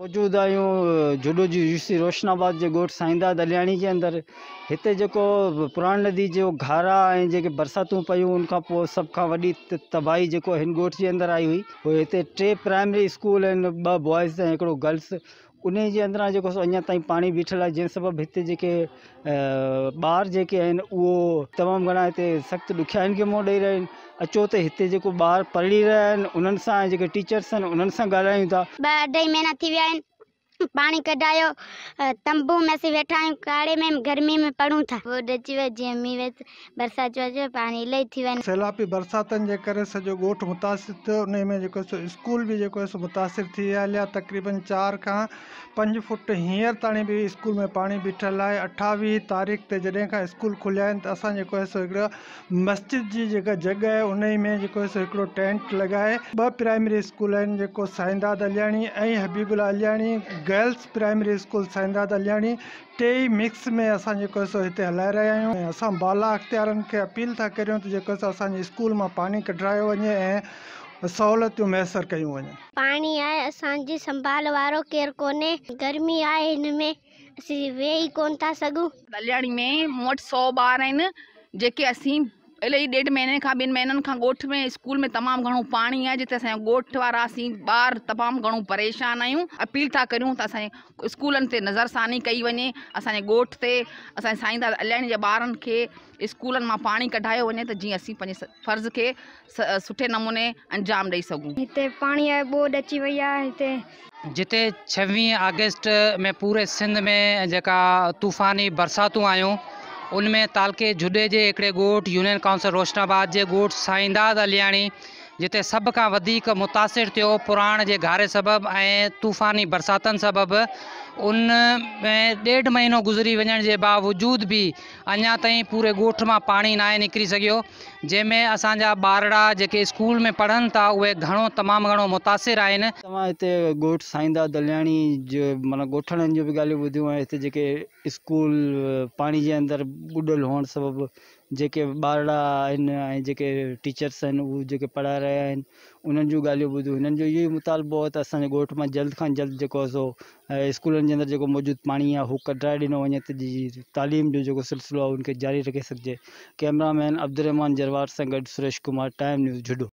मौजूद आहियूं जुडो जी ऋषि रोशनाबाद के गोठ साईंदा दलियाणी के अंदर इतने जो पुराण नदी जो घारा जो बरसात बरसातूं सब उनखां पोइ तबाही जो इन गोठ के अंदर आई हुई इतने टे प्राइमरी स्कूल आहिनि बॉयज गर्ल्स उन अंदर अंदरां जेको सो अ पानी बीठल है जंहिं सबबु इतने जेके ॿार जेके आहिनि उहो सख्त घणा के मुँह ॾुखियाइयुनि रहा मुंहुं अचो तो इतने जो बार पढ़ी रहा आहिनि टीचर्स उन्होंने उन्हनि महीना पानी कढ़ाओ तंबू में से वेठा काड़े में गर्मी में पड़ू था वो डची वे जीअं मी वे बरसात जो अचे पाणी इलाही थी वञे सैलाबी बरसातनि जे करे सॼो गोठ मुतासिर थे उन में जेको स्कूल भी जेको आहे मुतासिर थी विया हलिया तक़रीबन चारि का पंज फुट हींअर ताणी भी स्कूल में पानी बीठल आहे अठावीह तारीख़ ते जॾहिं का स्कूल खुलिया आहिनि त असां जेको मस्जिद जी जगह जॻह आहे उन में जो आहे सो टेंट लगाए ब प्राइमरी स्कूल आहिनि जेको साईंदाद हलियाणी ऐं Habibullah Haliyani girls primary school Sainda Daliyani टेई मिक्स में असो जेको सो हिते हलाए रहिया आहियूं ऐं बाला अख्तियार खे अपील था करियूं तो जेको सो असांजे स्कूल में पानी कढायो वे सहूलत मैसर क्यों वन पानी आए असि संभाल वो केर को गर्मी आए हिन में असीं वेही कोन दलियाणी में मूं सौ बार जी जेके એલે ઈ ડેડ મેનેખા બિન મેનનખા ગોઠ મે સ્કૂલ મે તમામ ઘણો પાણી આ જેતે સૈ ગોઠ વારા સી બાર તમામ ઘણો પરેશાન આયુ اپીલ થા કરું તા સૈ સ્કૂલન તે નજર સાની કઈ વણે આસાઈ ગોઠ તે આસાઈ સાઈદા અલ્યાની બારન કે સ્કૂલન માં પાણી કઢાયો વણે તો જી અસી પં ફરજ કે સઠે નમૂને અંજામ રહી સગુ હતે પાણી આ બોડ અચી વયા હતે જતે 26 ઓગસ્ટ મે પૂરે સિંધ મે જેકા તુફાની બરસાતો આયું उनमें तालके जुडेजे हिकिड़े ॻोठु यूनियन काउंसिल रोशनाबाद जे ॻोठु साईंदाद अलियाणी जिते सब का वधीक मुतासिर थियो पुराण के घारे सबब ए तूफ़ानी बरसात सबब उन में ॾेढ महीनो गुज़री वञण के बावजूद भी अञा ताईं पूरे ॻोठ मां पाणी न आहे निकिरी सघियो जंहिंमें असांजा ॿारड़ा स्कूल में पढ़न था उ घो तमाम घो मुतासिर आहिनि तव्हां हिते ॻोठु साईंदा दलियाणी जो मतलब गोठन जो भी ॻाल्हियूं ॿुधियूं इतने जो स्कूल पानी के अंदर बुडल होने सबब जेके बारड़ा आहिनि ऐं जेके टीचर्स आहिनि उहे जेके पढ़ाए रहिया आहिनि उन्हनि जूं ॻाल्हियूं ॿुधूं हिननि जो इहो ई मुतालबो आहे त असांजे ॻोठ मां जल्द खां जल्द जेको आहे सो स्कूलनि जे अंदरि जेको मौजूदु पाणी आहे हू कढाए ॾिनो वञे त जी तालीम जो जेको सिलसिलो आहे उनखे जारी रखे सघिजे कैमरामैन अब्दुरहमान जरवार सां गॾु सुरेश कुमार टाइम न्यूज़ जुडो